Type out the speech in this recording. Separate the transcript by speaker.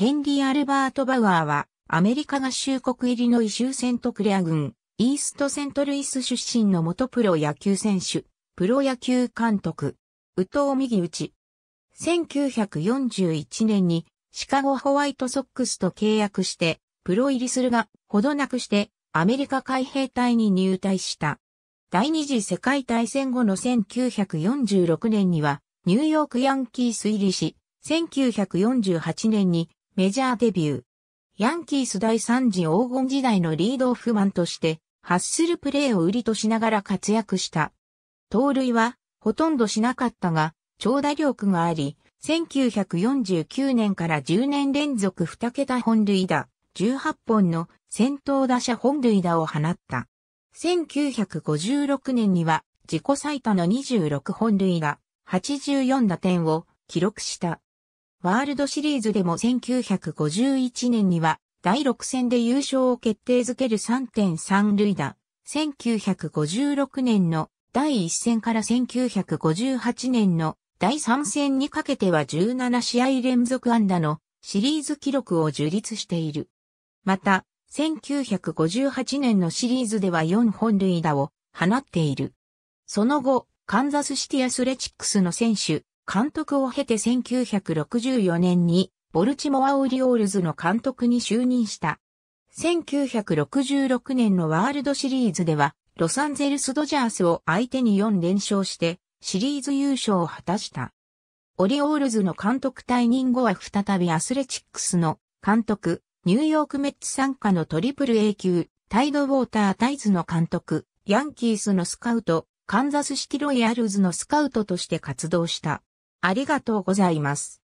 Speaker 1: ヘンリー・アルバート・バウアーは、アメリカ合衆国入りのイ州セントクレア
Speaker 2: 軍、イーストセントルイス出身の元プロ野球選手、プロ野球監督、宇藤右内。1941年にシカゴホワイトソックスと契約してプロ入りするが、ほどなくしてアメリカ海兵隊に入隊した。第二次世界大戦後の1946年にはニューヨークヤンキース入りし、1948年にメジャーデビュー。ヤンキース第3次黄金時代のリードオフマンとして、ハッスルプレーを売りとしながら活躍した。盗塁は、ほとんどしなかったが、長打力があり、1949年から10年連続2桁本塁打、18本の先頭打者本塁打を放った。1956年には自己最多の26本塁打、84打点を記録した。ワールドシリーズでも1951年には第6戦で優勝を決定づける3.3塁打。1956年の第1戦から1958年の第3戦にかけては17試合連続安打のシリーズ記録を樹立している。また、1958年のシリーズでは4本塁打を放っている。その後、カンザスシティアスレチックスの選手、監督を経て1964年にボルチモアオリオールズの監督に就任した。1966年のワールドシリーズでは、ロサンゼルスドジャースを相手に4連勝して、シリーズ優勝を果たした。オリオールズの監督退任後は再びアスレチックスの監督、ニューヨークメッツ参加のトリプル A 級、タイドウォータータイズの監督、ヤンキースのスカウト、カンザス式ロイヤルズのスカウト
Speaker 1: として活動した。ありがとうございます。